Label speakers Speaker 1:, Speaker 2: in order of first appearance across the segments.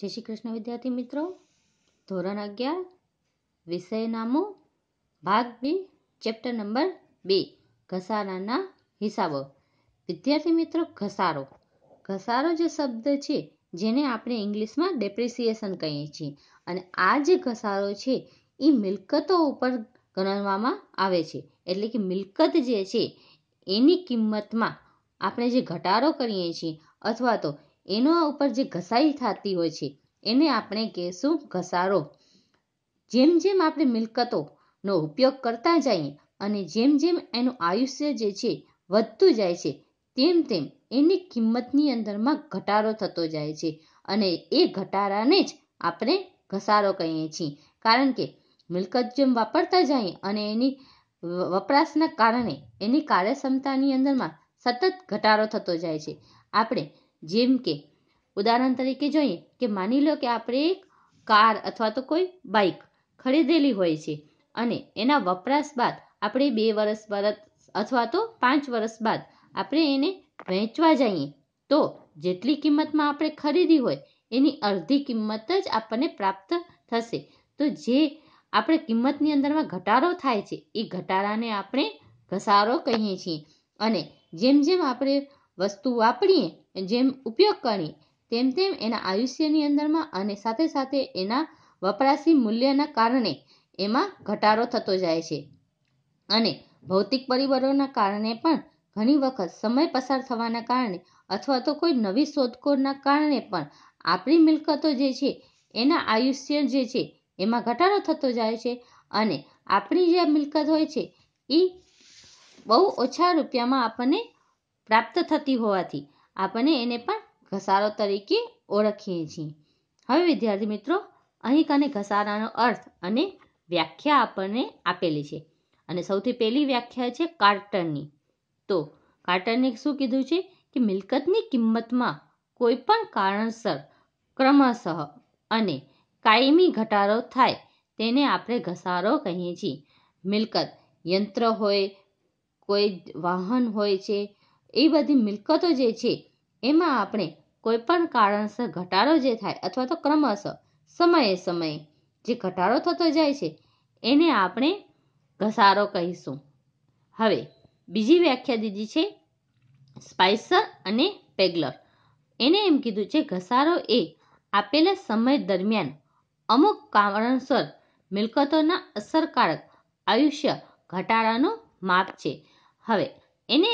Speaker 1: જય શ્રી કૃષ્ણ વિદ્યાર્થી મિત્રો ધોરણ અગિયાર વિષયનામું ભાગ બી ચેપ્ટર નંબર બે ઘસારાના હિસાબો વિદ્યાર્થી મિત્રો ઘસારો ઘસારો જે શબ્દ છે જેને આપણે ઇંગ્લિશમાં ડેપ્રિસિએશન કહીએ છીએ અને આ જે ઘસારો છે એ મિલકતો ઉપર ગણવામાં આવે છે એટલે કે મિલકત જે છે એની કિંમતમાં આપણે જે ઘટાડો કરીએ છીએ અથવા તો એનો ઉપર જે ઘસાઈ થતી હોય છે એને આપણે કહેશું ઘસારો જેમ જેમ આપણે મિલકતોનો ઉપયોગ કરતા જઈએ અને જેમ જેમ એનું આયુષ્ય જે છે વધતું જાય છે તેમ તેમ એની કિંમતની અંદરમાં ઘટાડો થતો જાય છે અને એ ઘટાડાને જ આપણે ઘસારો કહીએ છીએ કારણ કે મિલકત જેમ વાપરતા જઈએ અને એની વપરાશના કારણે એની કાર્યક્ષમતાની અંદરમાં સતત ઘટાડો થતો જાય છે આપણે જેમ કે ઉદાહરણ તરીકે જોઈએ કે માની લો કે આપણે એક કાર અથવા તો કોઈ બાઇક ખરીદેલી હોય છે અને એના વપરાશ બાદ આપણે બે વર્ષ બાદ અથવા તો પાંચ વર્ષ બાદ આપણે એને વેચવા જઈએ તો જેટલી કિંમતમાં આપણે ખરીદી હોય એની અડધી કિંમત જ આપણને પ્રાપ્ત થશે તો જે આપણે કિંમતની અંદરમાં ઘટાડો થાય છે એ ઘટાડાને આપણે ઘસારો કહીએ છીએ અને જેમ જેમ આપણે વસ્તુ વાપરીએ જેમ ઉપયોગ કરીએ તેમ તેમ એના આયુષ્યની અંદરમાં અને સાથે સાથે એના વપરાશી મૂલ્યના કારણે એમાં ઘટાડો થતો જાય છે અને ભૌતિક પરિબળોના કારણે પણ ઘણી વખત સમય પસાર થવાના કારણે અથવા તો કોઈ નવી શોધખોળના કારણે પણ આપણી મિલકતો જે છે એના આયુષ્ય જે છે એમાં ઘટાડો થતો જાય છે અને આપણી જે મિલકત હોય છે એ બહુ ઓછા રૂપિયામાં આપણને પ્રાપ્ત થતી હોવાથી આપણે એને પણ ઘસારો તરીકે ઓળખીએ છીએ હવે વિદ્યાર્થી મિત્રો અહીં અને ઘસારાનો અર્થ અને વ્યાખ્યા આપણને આપેલી છે અને સૌથી પહેલી વ્યાખ્યા છે કાર્ટનની તો કાર્ટને શું કીધું છે કે મિલકતની કિંમતમાં કોઈ પણ કારણસર ક્રમશઃ અને કાયમી ઘટાડો થાય તેને આપણે ઘસારો કહીએ છીએ મિલકત યંત્ર હોય કોઈ વાહન હોય છે એ બધી મિલકતો જે છે એમાં આપણે કોઈ પણ કારણસર ઘટાડો જે થાય અથવા તો ક્રમશઃ સમયે સમયે જે ઘટાડો થતો જાય છે એને આપણે ઘસારો કહીશું હવે બીજી વ્યાખ્યા દીધી છે સ્પાઇસર અને પેગલર એને એમ કીધું છે ઘસારો એ આપેલા સમય દરમિયાન અમુક કારણસર મિલકતોના અસરકારક આયુષ્ય ઘટાડાનું માપ છે હવે એને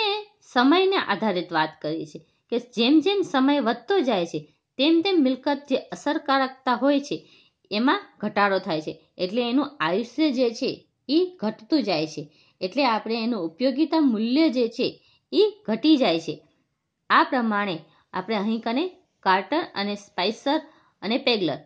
Speaker 1: સમયને આધારિત વાત કરીએ છીએ કે જેમ જેમ સમય વધતો જાય છે તેમ તેમ મિલકત જે અસરકારકતા હોય છે એમાં ઘટાડો થાય છે એટલે એનું આયુષ્ય જે છે એ ઘટતું જાય છે એટલે આપણે એનું ઉપયોગિતા મૂલ્ય જે છે એ ઘટી જાય છે આ પ્રમાણે આપણે અહીં કને કાર્ટર અને સ્પાઇસર અને પેગલર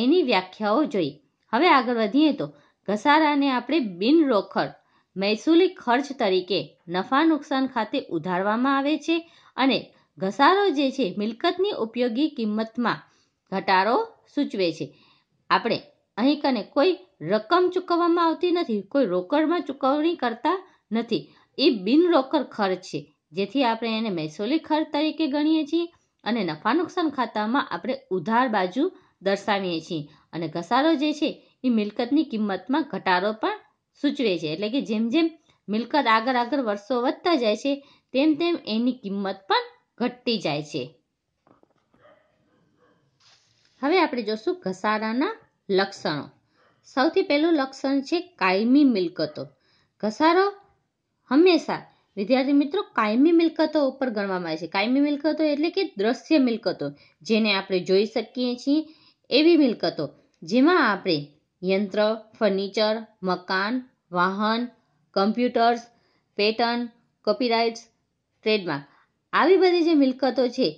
Speaker 1: એની વ્યાખ્યાઓ જોઈ હવે આગળ વધીએ તો ઘસારાને આપણે બિનરોખડ મહેસૂલી ખર્ચ તરીકે નફા નુકસાન ખાતે ઉધારવામાં આવે છે અને ઘસારો જે છે મિલકતની ઉપયોગી કિંમતમાં ઘટાડો સૂચવે છે આપણે અહીં કને કોઈ રકમ ચૂકવવામાં આવતી નથી કોઈ રોકડમાં ચૂકવણી કરતા નથી એ બિનરોકડ ખર્ચ છે જેથી આપણે એને મહેસૂલી ખર્ચ તરીકે ગણીએ છીએ અને નફા નુકસાન ખાતામાં આપણે ઉધાર બાજુ દર્શાવીએ છીએ અને ઘસારો જે છે એ મિલકતની કિંમતમાં ઘટાડો પણ સૂચવે છે એટલે કે જેમ જેમ મિલકત આગળ આગળ વર્ષો વધતા જાય છે તેમ તેમ એની કિંમત પણ ઘટતી જાય છે હવે આપણે જોશું ઘસારાના લક્ષણો સૌથી પહેલું લક્ષણ છે કાયમી મિલકતો ઘસારો હંમેશા વિદ્યાર્થી મિત્રો કાયમી મિલકતો ઉપર ગણવામાં આવે છે કાયમી મિલકતો એટલે કે દ્રશ્ય મિલકતો જેને આપણે જોઈ શકીએ છીએ એવી મિલકતો જેમાં આપણે યંત્ર ફર્નિચર મકાન વાહન કમ્પ્યુટર્સ પેટર્ન કોપીરાઇટ્સ ટ્રેડમાર્ક આવી બધી જે મિલકતો છે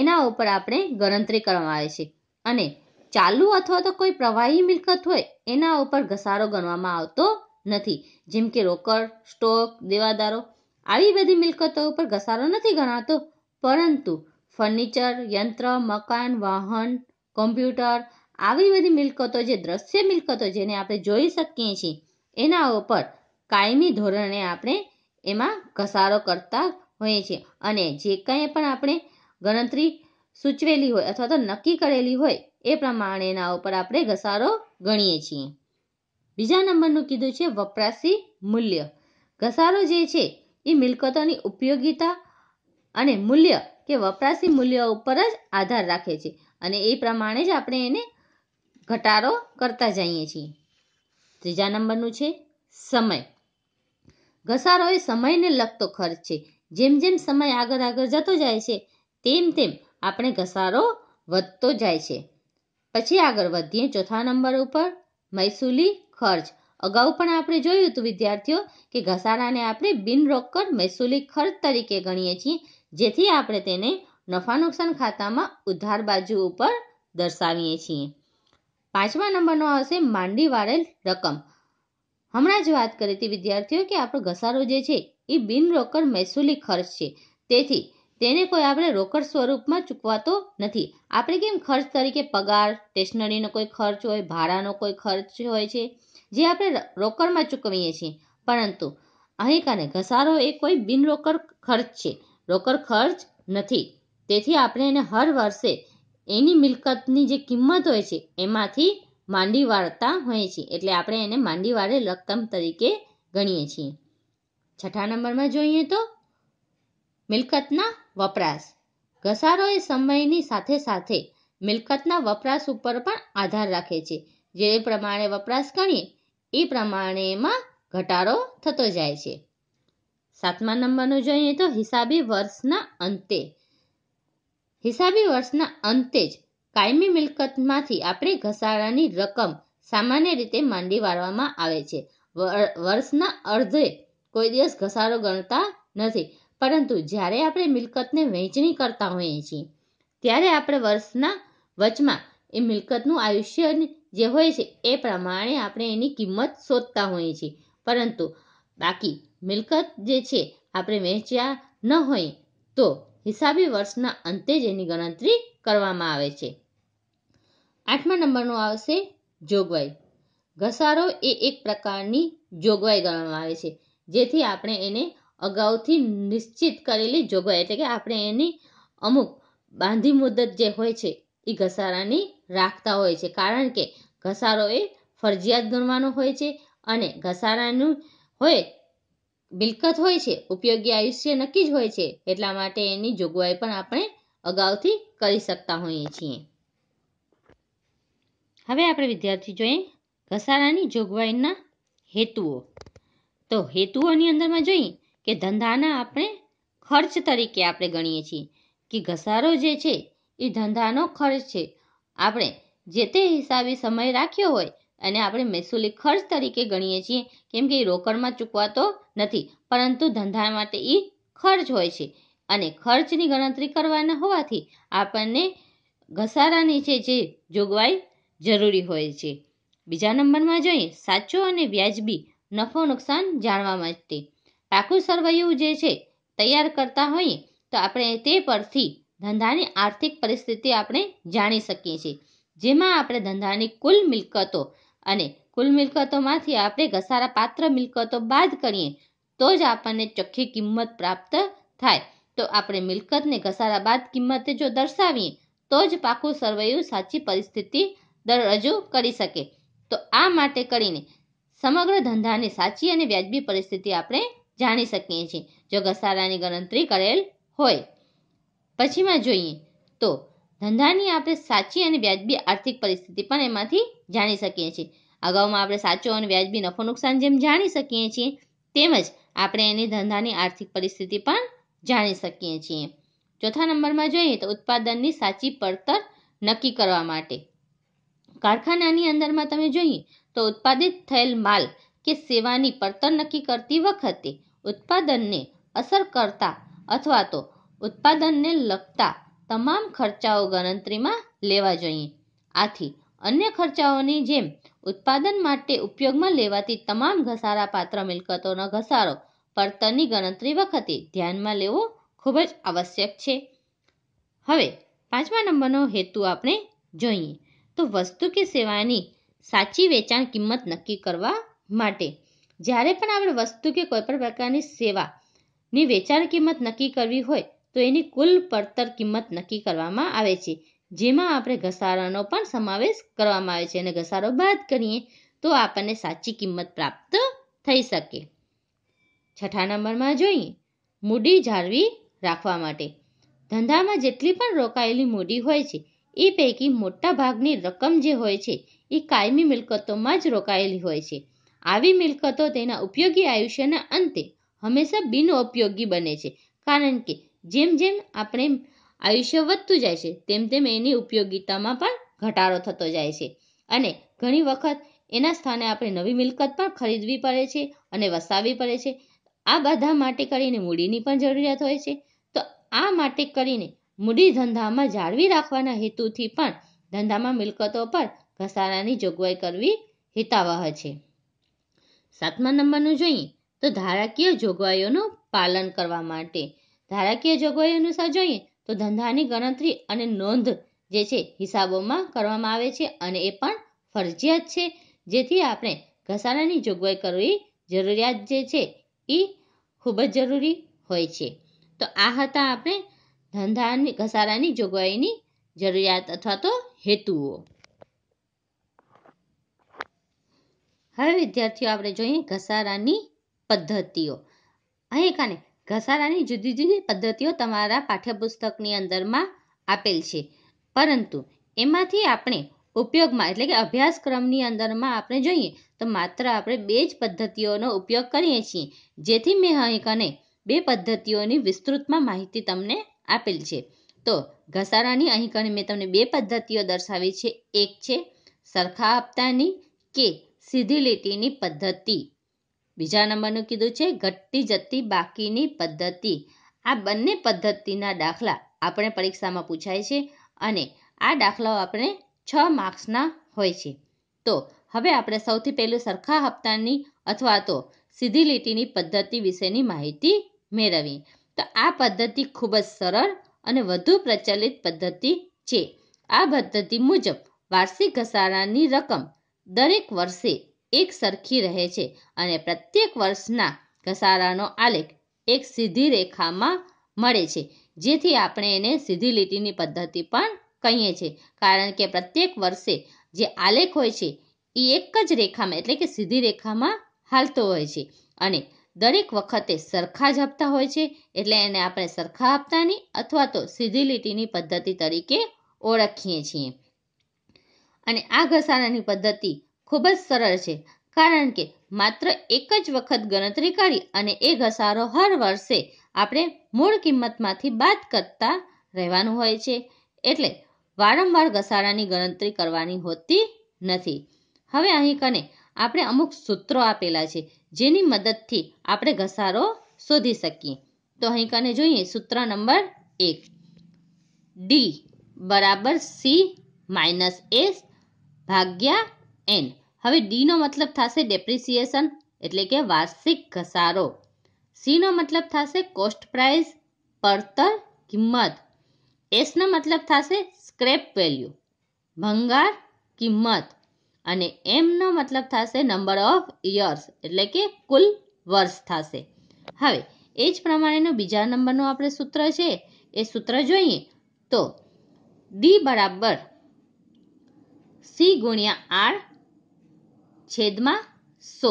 Speaker 1: એના ઉપર આપણે ગણતરી કરવામાં આવે છે અને ચાલુ અથવા તો કોઈ પ્રવાહી મિલકત હોય એના ઉપર ઘસારો ગણવામાં આવતો નથી જેમ કે રોકડ સ્ટોક દેવાદારો આવી બધી મિલકતો ઉપર ઘસારો નથી ગણાતો પરંતુ ફર્નિચર યંત્ર મકાન વાહન કોમ્પ્યુટર આવી બધી મિલકતો જે દ્રશ્ય મિલકતો જેને આપણે જોઈ શકીએ છીએ એના ઉપર કાયમી ધોરણે આપણે એમાં ઘસારો કરતા હોઈએ છીએ અને જે કંઈ પણ આપણે ગણતરી સૂચવેલી હોય અથવા તો નક્કી કરેલી હોય એ પ્રમાણે એના ઉપર આપણે ઘસારો ગણીએ છીએ બીજા નંબરનું કીધું છે વપરાશી મૂલ્ય ઘસારો જે છે એ મિલકતોની ઉપયોગીતા અને મૂલ્ય કે વપરાશી મૂલ્ય ઉપર જ આધાર રાખે છે અને એ પ્રમાણે જ આપણે એને ઘટાડો કરતા જઈએ છીએ ત્રીજા નંબરનું છે સમય ઘસારો એ સમયને લગતો ખર્ચ છે જેમ જેમ સમય આગળ આગળ જતો જાય છે તેમ તેમ આપણે ઘસારો વધતો જાય છે પછી આગળ વધીએ ચોથા નંબર ઉપર મહેસૂલી ખર્ચ અગાઉ પણ આપણે જોયું હતું વિદ્યાર્થીઓ કે ઘસારાને આપણે બિનરોકડ મહેસૂલી ખર્ચ તરીકે ગણીએ છીએ જેથી આપણે તેને નફા નુકસાન ખાતામાં ઉધાર બાજુ ઉપર દર્શાવીએ છીએ પાંચમા નંબરનો આવશે માંડી વાળેલ રકમ હમણાં જ વાત કરી હતી વિદ્યાર્થીઓ કે આપણો ઘસારો જે છે એ બિનરોકડ મહેસૂલી ખર્ચ છે તેથી તેને કોઈ આપણે રોકડ સ્વરૂપમાં ચૂકવાતો નથી આપણે કેમ ખર્ચ તરીકે પગાર સ્ટેશનરીનો કોઈ ખર્ચ હોય ભાડાનો કોઈ ખર્ચ હોય છે જે આપણે રોકડમાં ચૂકવીએ છીએ પરંતુ અહીં કાને ઘસારો એ કોઈ બિનરોકડ ખર્ચ છે રોકડ ખર્ચ નથી તેથી આપણે એને હર વર્ષે એની મિલકતની જે કિંમત હોય છે એમાંથી માંડી વાળતા હોય છે એટલે આપણે એને માંડી વાળે રકમ તરીકે ગણીએ છીએ છઠ્ઠા નંબરમાં જોઈએ તો મિલકતના વપરાશ ઘસારો એ સમયની સાથે સાથે મિલકતના વપરાશ ઉપર પણ આધાર રાખે છે જે પ્રમાણે વપરાશ કરીએ એ પ્રમાણે એમાં ઘટાડો થતો જાય છે સાતમા નંબરનું જોઈએ તો હિસાબી વર્ષના અંતે હિસાબી વર્ષના અંતે જ કાયમી મિલકતમાંથી આપણે ઘસારાની રકમ સામાન્ય રીતે માંડી વાળવામાં આવે છે વર્ષના અર્ધે કોઈ દિવસ ઘસારો ગણતા નથી પરંતુ જ્યારે આપણે મિલકતને વહેંચણી કરતા હોઈએ છીએ ત્યારે આપણે વર્ષના વચમાં એ મિલકતનું આયુષ્ય જે હોય છે એ પ્રમાણે આપણે એની કિંમત શોધતા હોઈએ છીએ પરંતુ બાકી મિલકત જે છે આપણે વહેંચ્યા ન હોય તો હિસાબી વર્ષના અંતે જ એની ગણતરી કરવામાં આવે છે આઠમા નંબરનું આવશે જોગવાઈ ઘસારો એ એક પ્રકારની જોગવાઈ ગણવામાં આવે છે જેથી આપણે એને અગાઉથી નિશ્ચિત કરેલી જોગવાઈ એટલે કે આપણે એની અમુક બાંધી મુદત જે હોય છે એ ઘસારાની રાખતા હોય છે કારણ કે ઘસારો એ ફરજિયાત ગણવાનો હોય છે અને ઘસારાનું હોય મિલકત હોય છે ઉપયોગી આયુષ્ય નક્કી જ હોય છે એટલા માટે એની જોગવાઈ પણ આપણે અગાઉથી કરી શકતા હોઈએ છીએ હવે આપણે વિદ્યાર્થી જોઈએ ઘસારાની જોગવાઈના હેતુઓ તો હેતુઓની અંદરમાં જોઈએ કે ધંધાના આપણે ખર્ચ તરીકે આપણે ગણીએ છીએ કે ઘસારો જે છે એ ધંધાનો ખર્ચ છે આપણે જે તે હિસાબે સમય રાખ્યો હોય અને આપણે મહેસૂલી ખર્ચ તરીકે ગણીએ છીએ કેમ કે એ રોકડમાં ચૂકવાતો નથી પરંતુ ધંધા માટે એ ખર્ચ હોય છે અને ખર્ચની ગણતરી કરવાના હોવાથી આપણને ઘસારાની છે જે જોગવાઈ જરૂરી હોય છે બીજા નંબરમાં જોઈએ સાચો અને વ્યાજબી નફો નુકસાન જાણવા માટે પાકું સરવૈયું જે છે તૈયાર કરતા હોઈએ તો આપણે તે પરથી ધંધાની આર્થિક પરિસ્થિતિ આપણે જાણી શકીએ છીએ જેમાં આપણે ધંધાની કુલ મિલકતો અને કુલ મિલકતોમાંથી આપણે ઘસારા પાત્ર મિલકતો બાદ કરીએ તો જ આપણને ચોખ્ખી કિંમત પ્રાપ્ત થાય તો આપણે મિલકતને ઘસારા બાદ કિંમતે જો દર્શાવીએ તો જ પાકું સરવૈયું સાચી પરિસ્થિતિ દર રજૂ કરી શકે તો આ માટે કરીને સમગ્ર ધંધાની સાચી અને વ્યાજબી પરિસ્થિતિ આપણે જાણી શકીએ છીએ જો ઘસારાની ગણતરી કરેલ હોય પછીમાં જોઈએ તો ધંધાની આપણે સાચી અને વ્યાજબી આર્થિક પરિસ્થિતિ પણ એમાંથી જાણી શકીએ છીએ અગાઉમાં આપણે સાચો અને વ્યાજબી નફો નુકસાન જેમ જાણી શકીએ છીએ તેમજ આપણે એની ધંધાની આર્થિક પરિસ્થિતિ પણ જાણી શકીએ છીએ ચોથા નંબરમાં જોઈએ તો ઉત્પાદનની સાચી પડતર નક્કી કરવા માટે કારખાનાની અંદરમાં તમે જોઈએ તો ઉત્પાદિત થયેલ માલ કે સેવાની પડતર નક્કી કરતી વખતે ઉત્પાદનને અસર કરતા અથવા તો ઉત્પાદનને લગતા તમામ ખર્ચાઓ ગણતરીમાં લેવા જોઈએ આથી અન્ય ખર્ચાઓની જેમ ઉત્પાદન માટે ઉપયોગમાં લેવાતી તમામ ઘસારા પાત્ર મિલકતોનો ઘસારો પડતરની ગણતરી વખતે ધ્યાનમાં લેવો ખૂબ જ આવશ્યક છે હવે પાંચમા નંબરનો હેતુ આપણે જોઈએ તો વસ્તુ કે સેવાની સાચી વેચાણ કિંમત નક્કી કરવા માટે જ્યારે પણ આપણે વસ્તુ કે કોઈપણ પ્રકારની સેવાની વેચાણ કિંમત નક્કી કરવી હોય તો એની કુલ પડતર કિંમત નક્કી કરવામાં આવે છે જેમાં આપણે ઘસારાનો પણ સમાવેશ કરવામાં આવે છે અને ઘસારો બાદ કરીએ તો આપણને સાચી કિંમત પ્રાપ્ત થઈ શકે છઠ્ઠા નંબરમાં જોઈએ મૂડી જાળવી રાખવા માટે ધંધામાં જેટલી પણ રોકાયેલી મૂડી હોય છે એ પૈકી મોટા ભાગની રકમ જે હોય છે એ કાયમી મિલકતોમાં જ રોકાયેલી હોય છે આવી મિલકતો તેના ઉપયોગી આયુષ્યના અંતે હંમેશા બિનઉપયોગી બને છે કારણ કે જેમ જેમ આપણે આયુષ્ય વધતું જાય છે તેમ તેમ એની ઉપયોગીતામાં પણ ઘટાડો થતો જાય છે અને ઘણી વખત એના સ્થાને આપણે નવી મિલકત પણ ખરીદવી પડે છે અને વસાવવી પડે છે આ બધા માટે કરીને મૂડીની પણ જરૂરિયાત હોય છે તો આ માટે કરીને મૂડી ધંધામાં જાળવી રાખવાના હેતુથી પણ ધંધામાં મિલકતો પર ઘસારાની જોગવાઈ કરવી હિતાવહ છે સાતમા નંબરનું જોઈએ તો ધારાકીય જોગવાઈઓનું પાલન કરવા માટે ધારાકીય જોગવાઈ અનુસાર જોઈએ તો ધંધાની ગણતરી અને નોંધ જે છે હિસાબોમાં કરવામાં આવે છે અને એ પણ ફરજિયાત છે જેથી આપણે ઘસારાની જોગવાઈ કરવી જરૂરિયાત જે છે એ ખૂબ જ જરૂરી હોય છે તો આ હતા આપણે ધંધાની ઘસારાની જોગવાઈની જરૂરિયાત અથવા તો હેતુઓ હવે વિદ્યાર્થીઓ આપણે જોઈએ ઘસારાની પદ્ધતિઓ અહીં કાને ઘસારાની જુદી જુદી પદ્ધતિઓ તમારા પાઠ્યપુસ્તકની અંદરમાં આપેલ છે પરંતુ એમાંથી આપણે ઉપયોગમાં એટલે કે અભ્યાસક્રમની અંદરમાં આપણે જોઈએ તો માત્ર આપણે બે જ પદ્ધતિઓનો ઉપયોગ કરીએ છીએ જેથી મેં અહીં કને બે પદ્ધતિઓની વિસ્તૃતમાં માહિતી તમને આપેલ છે તો ઘસારાની અહીં કણે મેં તમને બે પદ્ધતિઓ દર્શાવી છે એક છે સરખા આપતાની કે સીધી લીટીની પદ્ધતિ બીજા નંબરનું કીધું છે ઘટતી જતી બાકીની પદ્ધતિ આ બંને પદ્ધતિના દાખલા આપણે પરીક્ષામાં પૂછાય છે અને આ દાખલાઓ આપણે છ માર્ક્સના હોય છે તો હવે આપણે સૌથી પહેલું સરખા હપ્તાની અથવા તો સીધી લીટીની પદ્ધતિ વિશેની માહિતી મેળવી તો આ પદ્ધતિ ખૂબ જ સરળ અને વધુ પ્રચલિત પદ્ધતિ છે આ પદ્ધતિ મુજબ વાર્ષિક ઘસારાની રકમ દરેક વર્ષે એક સરખી રહે છે અને પ્રત્યેક વર્ષના ઘસારાનો આલેખ એક સીધી રેખામાં મળે છે જેથી આપણે એને સીધી લીટીની પદ્ધતિ પણ કહીએ છીએ કારણ કે પ્રત્યેક વર્ષે જે આલેખ હોય છે એ એક જ રેખામાં એટલે કે સીધી રેખામાં હાલતો હોય છે અને દરેક વખતે સરખા જ આપતા હોય છે એટલે એને આપણે સરખા આપતાની અથવા તો સીધી લીટીની પદ્ધતિ તરીકે ઓળખીએ છીએ અને આ ઘસારાની પદ્ધતિ ખૂબ જ સરળ છે કારણ કે માત્ર એક જ વખત ગણતરી કરી અને એ ઘસારો હર વર્ષે આપણે મૂળ કિંમતમાંથી બાદ કરતા રહેવાનું હોય છે એટલે વારંવાર ઘસારાની ગણતરી કરવાની હોતી નથી હવે અહીં કને આપણે અમુક સૂત્રો આપેલા છે જેની મદદથી આપણે ઘસારો શોધી શકીએ તો અહીં કને જોઈએ સૂત્ર નંબર એક ડી બરાબર સી માઇનસ એસ ભાગ્યા એન હવે ડીનો મતલબ થશે ડેપ્રિસિએશન એટલે કે વાર્ષિક ઘસારો સીનો મતલબ થશે કોસ્ટ પ્રાઇઝ પડતર કિંમત એસનો મતલબ થશે સ્ક્રેપ વેલ્યુ ભંગાર કિંમત અને એમનો મતલબ થશે નંબર ઓફ યર્સ એટલે કે કુલ વર્ષ થશે હવે એ જ પ્રમાણેનો બીજા નંબરનું આપણે સૂત્ર છે એ સૂત્ર જોઈએ તો ડી બરાબર સી ગુણ્યા આર છેદમાં સો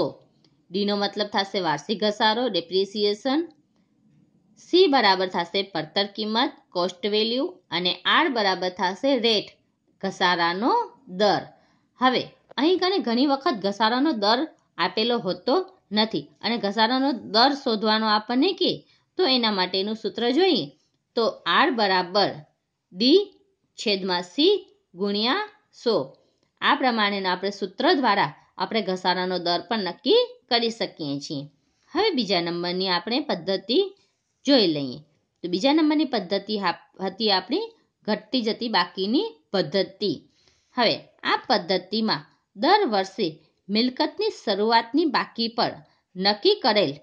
Speaker 1: ડીનો મતલબ થશે વાર્ષિક ઘસારો ડેપ્રિસિએશન સી બરાબર થશે પડતર કિંમત કોસ્ટ વેલ્યુ અને આર બરાબર થશે રેટ ઘસારાનો દર હવે અહીં કને ઘણી વખત ઘસારાનો દર આપેલો હોતો નથી અને ઘસારાનો દર શોધવાનો આપણને કે તો એના માટેનું સૂત્ર જોઈએ તો આર બરાબર ડી છેદમાં સી ગુણ્યા સો આ પ્રમાણેનું આપણે સૂત્ર દ્વારા આપણે ઘસારાનો દર પણ નક્કી કરી શકીએ છીએ હવે બીજા નંબરની આપણે પદ્ધતિ જોઈ લઈએ તો બીજા નંબરની પદ્ધતિ હતી આપણી ઘટતી જતી બાકીની પદ્ધતિ હવે આ પદ્ધતિમાં દર વર્ષે મિલકતની શરૂઆતની બાકી પર નક્કી કરેલ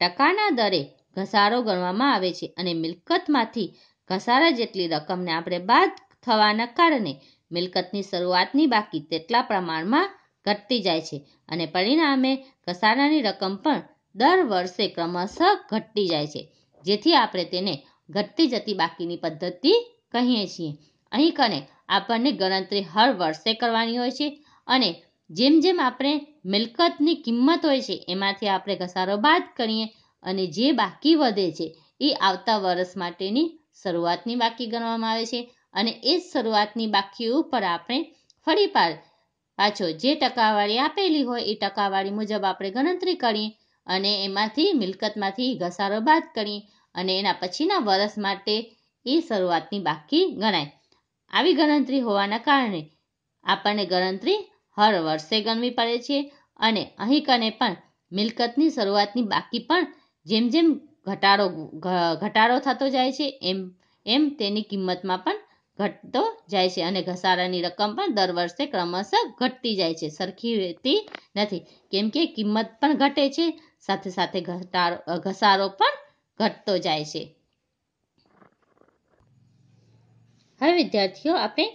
Speaker 1: ટકાના દરે ઘસારો ગણવામાં આવે છે અને મિલકતમાંથી ઘસારા જેટલી રકમને આપણે બાદ થવાના કારણે મિલકતની શરૂઆતની બાકી તેટલા પ્રમાણમાં ઘટતી જાય છે અને પરિણામે ઘસારાની રકમ પણ દર વર્ષે ક્રમશઃ ઘટતી જાય છે જેથી આપણે તેને ઘટતી જતી બાકીની પદ્ધતિ કહીએ છીએ અહીં કને આપણને ગણતરી હર વર્ષે કરવાની હોય છે અને જેમ જેમ આપણે મિલકતની કિંમત હોય છે એમાંથી આપણે ઘસારો બાદ કરીએ અને જે બાકી વધે છે એ આવતા વર્ષ માટેની શરૂઆતની બાકી ગણવામાં આવે છે અને એ જ શરૂઆતની બાકી ઉપર આપણે ફરી પાર પાછો જે ટકાવારી આપેલી હોય એ ટકાવારી મુજબ આપણે ગણતરી કરી અને એમાંથી મિલકતમાંથી ઘસારો બાદ કરી અને એના પછીના વર્ષ માટે એ શરૂઆતની બાકી ગણાય આવી ગણતરી હોવાના કારણે આપણને ગણતરી હર વર્ષે ગણવી પડે છે અને અહીં કને પણ મિલકતની શરૂઆતની બાકી પણ જેમ જેમ ઘટાડો ઘટાડો થતો જાય છે એમ એમ તેની કિંમતમાં પણ ઘટતો જાય છે અને ઘસારાની રકમ પણ દર વર્ષે ક્રમશઃ ઘટતી જાય છે સરખી રહેતી નથી કેમ કે કિંમત પણ ઘટે છે સાથે સાથે ઘટાડો ઘસારો પણ ઘટતો જાય છે હવે વિદ્યાર્થીઓ આપણે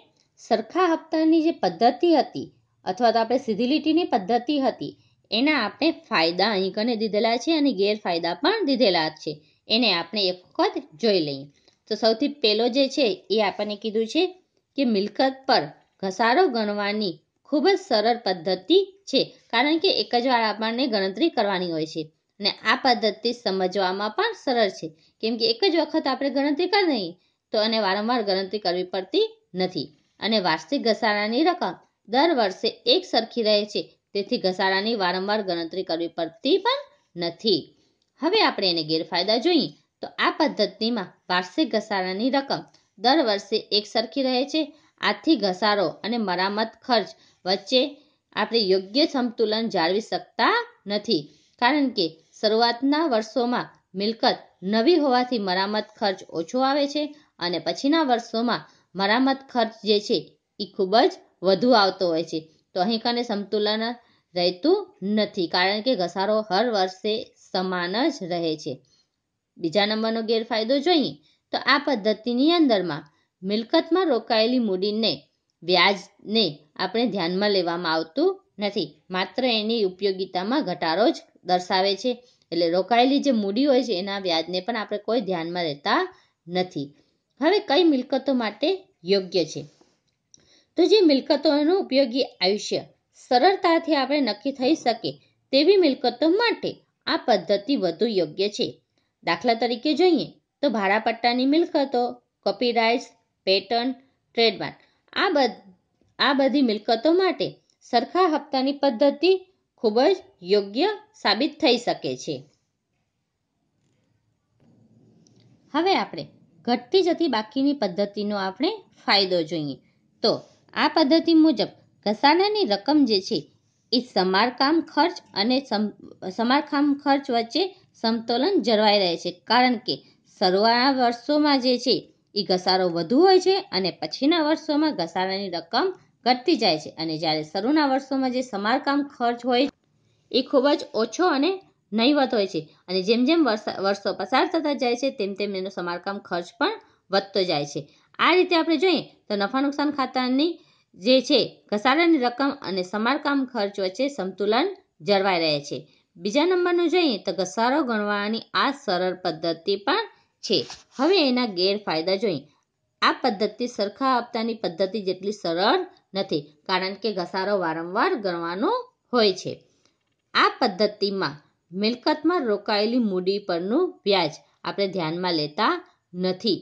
Speaker 1: સરખા હપ્તાની જે પદ્ધતિ હતી અથવા તો આપણે સીધી લીટીની પદ્ધતિ હતી એના આપણે ફાયદા અહીં કને દીધેલા છે અને ગેરફાયદા પણ દીધેલા છે એને આપણે એક વખત જોઈ લઈએ તો સૌથી પહેલો જે છે એ આપણને કીધું છે કે મિલકત પર ઘસારો ગણવાની ખૂબ જ સરળ પદ્ધતિ છે કારણ કે એક જ વાર આપણને ગણતરી કરવાની હોય છે અને આ પદ્ધતિ સમજવામાં પણ સરળ છે કેમ કે એક જ વખત આપણે ગણતરી કરી નહીં તો અને વારંવાર ગણતરી કરવી પડતી નથી અને વાર્ષિક ઘસારાની રકમ દર વર્ષે એક સરખી રહે છે તેથી ઘસારાની વારંવાર ગણતરી કરવી પડતી પણ નથી હવે આપણે એને ગેરફાયદા જોઈએ તો આ પદ્ધતિમાં વાર્ષિક ઘસારાની રકમ દર વર્ષે એકસરખી રહે છે આથી ઘસારો અને મરામત ખર્ચ વચ્ચે આપણે યોગ્ય સંતુલન જાળવી શકતા નથી કારણ કે શરૂઆતના વર્ષોમાં મિલકત નવી હોવાથી મરામત ખર્ચ ઓછો આવે છે અને પછીના વર્ષોમાં મરામત ખર્ચ જે છે એ ખૂબ જ વધુ આવતો હોય છે તો અહીં કને સંતુલન રહેતું નથી કારણ કે ઘસારો હર વર્ષે સમાન જ રહે છે બીજા નંબરનો ગેરફાયદો જોઈએ તો આ પદ્ધતિની અંદરમાં મિલકતમાં રોકાયેલી મૂડીને વ્યાજને આપણે ધ્યાનમાં લેવામાં આવતું નથી માત્ર એની ઉપયોગિતામાં ઘટાડો જ દર્શાવે છે એટલે રોકાયેલી જે મૂડી હોય છે એના વ્યાજને પણ આપણે કોઈ ધ્યાનમાં લેતા નથી હવે કઈ મિલકતો માટે યોગ્ય છે તો જે મિલકતોનું ઉપયોગી આયુષ્ય સરળતાથી આપણે નક્કી થઈ શકે તેવી મિલકતો માટે આ પદ્ધતિ વધુ યોગ્ય છે દાખલા તરીકે જોઈએ તો ભાડાપટ્ટાની મિલકતો કોપીરાઇટ્સ પેટન્ટ ટ્રેડમાર્ક આ બધ આ બધી મિલકતો માટે સરખા હપ્તાની પદ્ધતિ ખૂબ જ યોગ્ય સાબિત થઈ શકે છે હવે આપણે ઘટતી જતી બાકીની પદ્ધતિનો આપણે ફાયદો જોઈએ તો આ પદ્ધતિ મુજબ ઘસારાની રકમ જે છે એ સમારકામ ખર્ચ અને સમારકામ ખર્ચ વચ્ચે સમતોલન જળવાઈ રહે છે કારણ કે શરૂઆતના વર્ષોમાં જે છે એ ઘસારો વધુ હોય છે અને પછીના વર્ષોમાં ઘસારાની રકમ ઘટતી જાય છે અને જ્યારે શરૂના વર્ષોમાં જે સમારકામ ખર્ચ હોય એ ખૂબ જ ઓછો અને નહીવત હોય છે અને જેમ જેમ વર્ષો પસાર થતા જાય છે તેમ તેમ એનો સમારકામ ખર્ચ પણ વધતો જાય છે આ રીતે આપણે જોઈએ તો નફા નુકસાન ખાતાની જે છે ઘસારાની રકમ અને સમારકામ ખર્ચ વચ્ચે સંતુલન જળવાઈ રહે છે બીજા નંબરનું જોઈએ તો ઘસારો ગણવાની આ સરળ પદ્ધતિ પણ છે હવે એના ગેરફાયદા જોઈએ આ પદ્ધતિ સરખા આપતાની પદ્ધતિ જેટલી સરળ નથી કારણ કે ઘસારો વારંવાર ગણવાનો હોય છે આ પદ્ધતિમાં મિલકતમાં રોકાયેલી મૂડી પરનું વ્યાજ આપણે ધ્યાનમાં લેતા નથી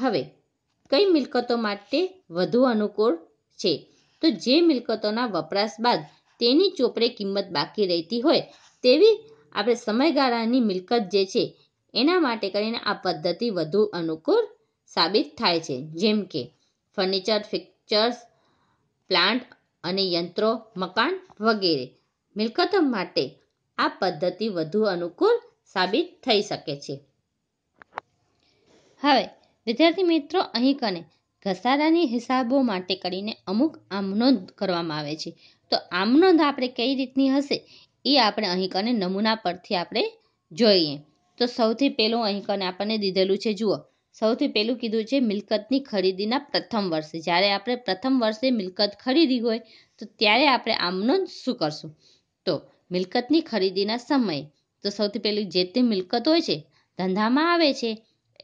Speaker 1: હવે કઈ મિલકતો માટે વધુ અનુકૂળ છે તો જે મિલકતોના વપરાશ બાદ તેની ચોપડે કિંમત બાકી રહેતી હોય તેવી આપણે સમયગાળાની મિલકત જે છે એના માટે કરીને આ પદ્ધતિ વધુ અનુકૂળ સાબિત થાય છે જેમ કે ફર્નિચર ફિક્ચર્સ પ્લાન્ટ અને યંત્રો મકાન વગેરે મિલકતો માટે આ પદ્ધતિ વધુ અનુકૂળ સાબિત થઈ શકે છે હવે વિદ્યાર્થી મિત્રો અહીં કને ઘસારાની હિસાબો માટે કરીને અમુક આમ કરવામાં આવે છે તો આમ આપણે કઈ રીતની હશે એ આપણે અહીં કને નમૂના પરથી આપણે જોઈએ તો સૌથી પહેલું અહીં કને આપણને દીધેલું છે જુઓ સૌથી પહેલું કીધું છે મિલકતની ખરીદીના પ્રથમ વર્ષે જ્યારે આપણે પ્રથમ વર્ષે મિલકત ખરીદી હોય તો ત્યારે આપણે આમનું શું કરશું તો મિલકતની ખરીદીના સમયે તો સૌથી પહેલું જે તે મિલકત હોય છે ધંધામાં આવે છે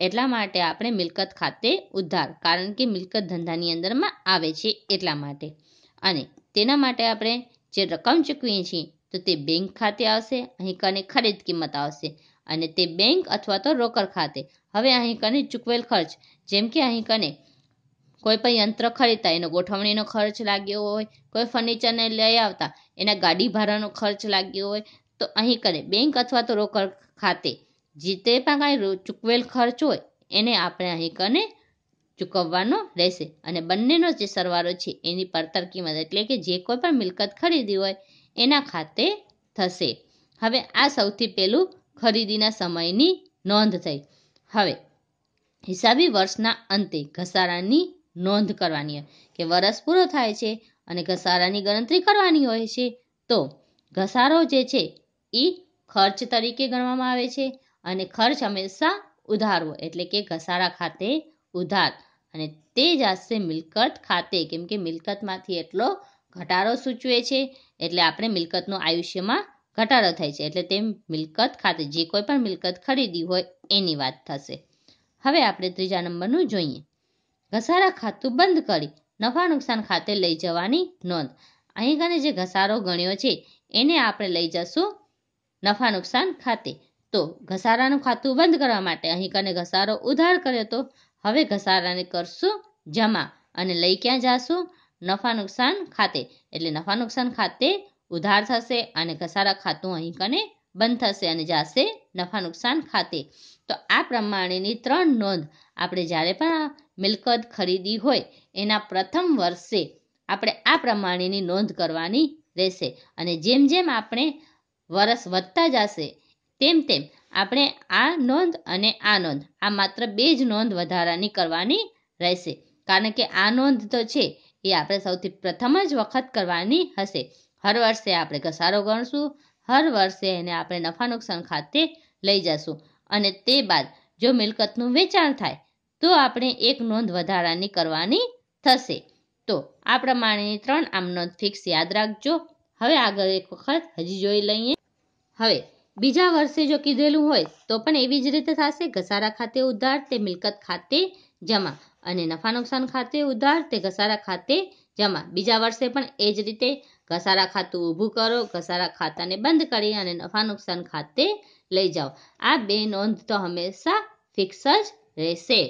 Speaker 1: એટલા માટે આપણે મિલકત ખાતે ઉધાર કારણ કે મિલકત ધંધાની અંદરમાં આવે છે એટલા માટે અને તેના માટે આપણે જે રકમ ચૂકવીએ છીએ તો તે બેંક ખાતે આવશે અહીં કને ખરીદ કિંમત આવશે અને તે બેંક અથવા તો રોકડ ખાતે હવે અહીં કને ચૂકવેલ ખર્ચ જેમ કે અહીં કને કોઈ પણ યંત્ર ખરીદતા એનો ગોઠવણીનો ખર્ચ લાગ્યો હોય કોઈ ફર્નિચરને લઈ આવતા એના ગાડી ભાડાનો ખર્ચ લાગ્યો હોય તો અહીં કને બેંક અથવા તો રોકડ ખાતે જે તે પણ કાંઈ ચૂકવેલ ખર્ચ હોય એને આપણે અહીં કને ચૂકવવાનો રહેશે અને બંનેનો જે સરવાળો છે એની પડતર કિંમત એટલે કે જે કોઈ પણ મિલકત ખરીદી હોય એના ખાતે થશે હવે આ સૌથી પહેલું ખરીદીના સમયની નોંધ થઈ હવે હિસાબી વર્ષના અંતે ઘસારાની નોંધ કરવાની હોય કે વરસ પૂરો થાય છે અને ઘસારાની ગણતરી કરવાની હોય છે તો ઘસારો જે છે એ ખર્ચ તરીકે ગણવામાં આવે છે અને ખર્ચ હંમેશા ઉધારવો એટલે કે ઘસારા ખાતે ઉધાર અને તે જ આશરે મિલકત ખાતે કેમ કે મિલકતમાંથી એટલો ઘટાડો સૂચવે છે એટલે આપણે મિલકતનું આયુષ્યમાં ઘટાડો થાય છે એટલે તે મિલકત ખાતે જે કોઈ પણ મિલકત ખરીદી હોય એની વાત થશે હવે આપણે ત્રીજા નંબરનું જોઈએ ઘસારા ખાતું બંધ કરી નફા નુકસાન ખાતે લઈ જવાની નોંધ અહીં કને જે ઘસારો ગણ્યો છે એને આપણે લઈ જશું નફા નુકસાન ખાતે તો ઘસારાનું ખાતું બંધ કરવા માટે અહીં કને ઘસારો ઉધાર કર્યો તો હવે ઘસારાને કરશું જમા અને લઈ ક્યાં જાશું નફા નુકસાન ખાતે એટલે નફા નુકસાન ખાતે ઉધાર થશે અને ઘસારા ખાતું અહીં કને બંધ થશે અને જાશે નફા નુકસાન ખાતે તો આ પ્રમાણેની ત્રણ નોંધ આપણે જ્યારે પણ મિલકત ખરીદી હોય એના પ્રથમ વર્ષે આપણે આ પ્રમાણેની નોંધ કરવાની રહેશે અને જેમ જેમ આપણે વરસ વધતા જશે તેમ તેમ આપણે આ નોંધ અને આ નોંધ આ માત્ર બે જ નોંધ વધારાની કરવાની રહેશે કારણ કે આ નોંધ તો છે એ આપણે સૌથી પ્રથમ જ વખત કરવાની હશે હર વર્ષે આપણે ઘસારો ગણશું હર વર્ષે એને આપણે નફા નુકસાન ખાતે લઈ જશું અને તે બાદ જો મિલકતનું વેચાણ થાય તો આપણે એક નોંધ વધારાની કરવાની થશે તો આ પ્રમાણેની ત્રણ આમ નોંધ ફિક્સ યાદ રાખજો હવે આગળ એક વખત હજી જોઈ લઈએ હવે બીજા વર્ષે જો કીધેલું હોય તો પણ એવી જ રીતે થશે ઘસારા ખાતે ઉધાર તે મિલકત ખાતે જમા અને નફા નુકસાન ખાતે ઉધાર તે ઘસારા ખાતે જમા બીજા વર્ષે પણ એ જ રીતે ઘસારા ખાતું ઊભું કરો ઘસારા ખાતાને બંધ કરી અને નફા નુકસાન ખાતે લઈ જાઓ આ બે નોંધ તો હંમેશા ફિક્સ જ રહેશે